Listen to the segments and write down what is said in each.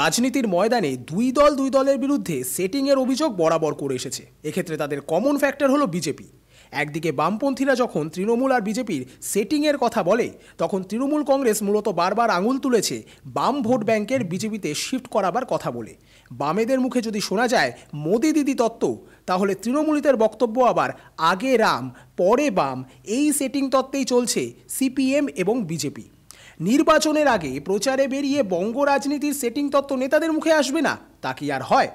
রাজনীতির ময়দানে দুই দল দুই দলের বিরুদ্ধে সেটিংয়ের অভিযোগ বরাবর করে এসেছে এক্ষেত্রে তাদের কমন ফ্যাক্টর হলো বিজেপি একদিকে বামপন্থীরা যখন তৃণমূল আর বিজেপির সেটিংয়ের কথা বলে তখন তৃণমূল কংগ্রেস মূলত বারবার আঙুল তুলেছে বাম ভোট ব্যাংকের বিজেপিতে শিফট করাবার কথা বলে বামেদের মুখে যদি শোনা যায় মোদি দিদি তত্ত্ব তাহলে তৃণমূলীদের বক্তব্য আবার আগে রাম পরে বাম এই সেটিং তত্ত্বেই চলছে সিপিএম এবং বিজেপি নির্বাচনের আগে প্রচারে বেরিয়ে বঙ্গ রাজনীতির সেটিং তত্ত্ব নেতাদের মুখে আসবে না তা কি আর হয়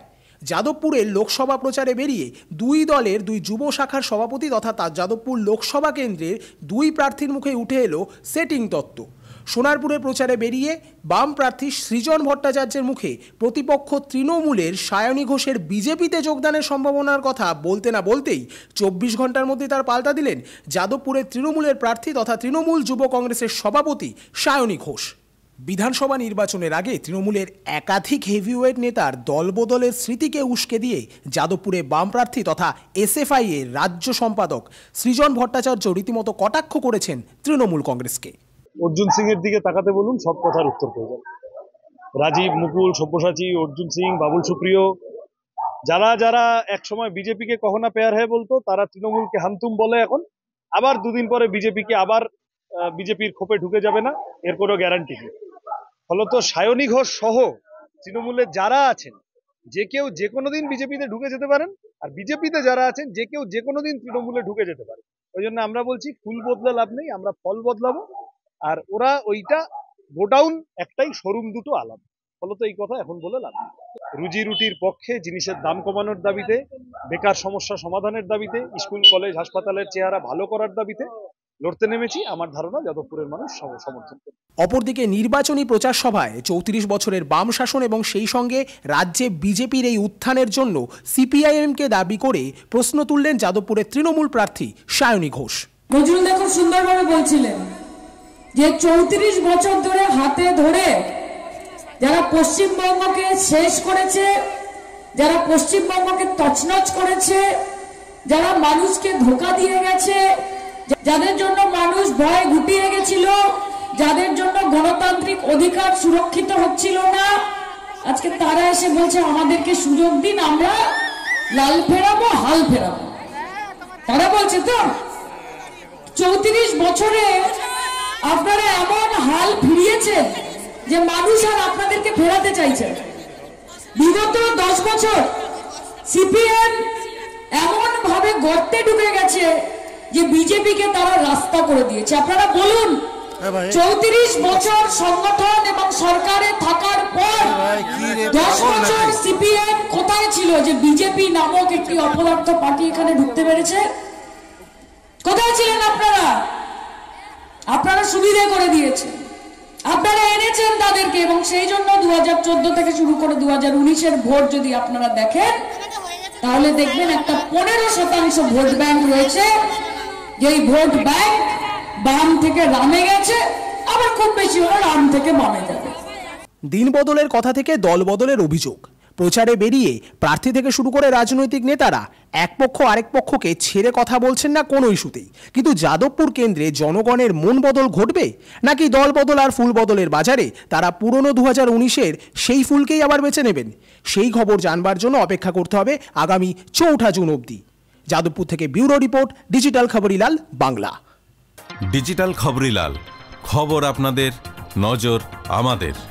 যাদবপুরের লোকসভা প্রচারে বেরিয়ে দুই দলের দুই যুব শাখার সভাপতি তথা তার যাদবপুর লোকসভা কেন্দ্রের দুই প্রার্থীর মুখে উঠে এলো সেটিং তত্ত্ব সোনারপুরে প্রচারে বেরিয়ে বাম প্রার্থী সৃজন ভট্টাচার্যের মুখে প্রতিপক্ষ তৃণমূলের সায়নী ঘোষের বিজেপিতে যোগদানের সম্ভাবনার কথা বলতে না বলতেই চব্বিশ ঘন্টার মধ্যে তার পাল্টা দিলেন যাদবপুরের তৃণমূলের প্রার্থী তথা তৃণমূল যুব কংগ্রেসের সভাপতি সায়নী ঘোষ বিধানসভা নির্বাচনের আগে তৃণমূলের একাধিক হেভিওয়েট নেতার দলবদলের স্মৃতিকে উস্কে দিয়ে যাদবপুরে বাম প্রার্থী তথা এসএফআই এর রাজ্য সম্পাদক সৃজন ভট্টাচার্য রীতিমতো কটাক্ষ করেছেন তৃণমূল কংগ্রেসকে অর্জুন সিং এর দিকে তাকাতে বলুন সব কথার উত্তর পেয়ে যাবেন রাজীব মুকুল সব্যসাচী অর্জুন সিং বাবুল সুপ্রিয় যারা যারা একসময় বিজেপিকে কখনো পেয়ার হয়ে বলতো তারা তৃণমূলকে হামতুম বলে এখন আবার দুদিন পরে বিজেপিকে আবার বিজেপির খোপে ঢুকে যাবে না এর কোনো গ্যারান্টি নেই ফলত সায়নী ঘোষ সহ তৃণমূলে যারা আছেন যে কেউ যে কোনো দিন বিজেপিতে ঢুকে যেতে পারেন আর বিজেপিতে যারা আছেন যে কেউ যে কোনো দিন তৃণমূলে ঢুকে যেতে পারেন ওই জন্য আমরা বলছি ফুল বদলে লাভ নেই আমরা ফল বদলাবো আর ওরা ওইটা গোডাউন একটাই শোরুম দুটো আলাদা ফলত এই কথা এখন বলে লাভ রুজি রুটির পক্ষে জিনিসের দাম কমানোর দাবিতে বেকার সমস্যা সমাধানের দাবিতে স্কুল কলেজ হাসপাতালের চেহারা ভালো করার দাবিতে লড়তে নেমেছি আমার ধারণা যাদবপুরের মানুষ সমর্থন করে অপরদিকে নির্বাচনী প্রচার সভায় চৌত্রিশ বছরের বাম শাসন এবং সেই সঙ্গে রাজ্যে বিজেপির এই উত্থানের জন্য সিপিআইএমকে দাবি করে প্রশ্ন তুললেন যাদবপুরের তৃণমূল প্রার্থী সায়নী ঘোষ নজরুল দেখো সুন্দরভাবে বলছিলেন যে চৌত্রিশ বছর ধরে হাতে ধরে যারা পশ্চিমবঙ্গকে শেষ করেছে যারা পশ্চিমবঙ্গকে তছনছ করেছে যারা মানুষকে ধোকা দিয়ে গেছে যাদের জন্য মানুষ ভয় গুটিয়ে গেছিল যাদের জন্য গণতান্ত্রিক অধিকার সুরক্ষিত হচ্ছিল না আজকে তারা এসে বলছে আমাদেরকে সুযোগ দিন আমরা লাল ফেরাবো হাল ফেরাবো তারা বলছে তো চৌত্রিশ বছরে আপনারা এমন হাল ফিরিয়েছেন যে মানুষ আর আপনাদেরকে ফেরাতে চাইছে বিগত দশ বছর সিপিএম এমন ভাবে গর্তে ঢুকে গেছে যে বিজেপিকে তারা রাস্তা করে দিয়েছে আপনারা বলুন হ্যাঁ চৌত্রিশ বছর সংগঠন এবং সরকারে থাকার পর হ্যাঁ দশ বছর সিপিএম কোথায় ছিল যে বিজেপি নামক একটি অপদার্থ পার্টি এখানে ঢুকতে পেরেছে কোথায় ছিলেন আপনারা আপনারা সুবিধা করে দিয়েছেন আপনারা এনেছেন তাদেরকে এবং সেই জন্য দু থেকে শুরু করে দু হাজার ভোট যদি আপনারা দেখেন তাহলে দেখবেন একটা পনেরো শতাংশ ভোট ব্যাংক রয়েছে যেই ভোট ব্যাংক বাম থেকে রামে গেছে আবার খুব বেশি হলে রাম থেকে বামে যাবে দিন বদলের কথা থেকে দল বদলের অভিযোগ প্রচারে বেরিয়ে প্রার্থী থেকে শুরু করে রাজনৈতিক নেতারা এক পক্ষ আরেক পক্ষকে ছেড়ে কথা বলছেন না কোনো ইস্যুতেই কিন্তু যাদবপুর কেন্দ্রে জনগণের মন বদল ঘটবে নাকি দল বদল আর ফুল বদলের বাজারে তারা পুরনো দু হাজার উনিশের সেই ফুলকেই আবার বেছে নেবেন সেই খবর জানবার জন্য অপেক্ষা করতে হবে আগামী চৌঠা জুন অবধি যাদবপুর থেকে bureau report digital Khabarilal Bangla digital Khabarilal খবর আপনাদের নজর আমাদের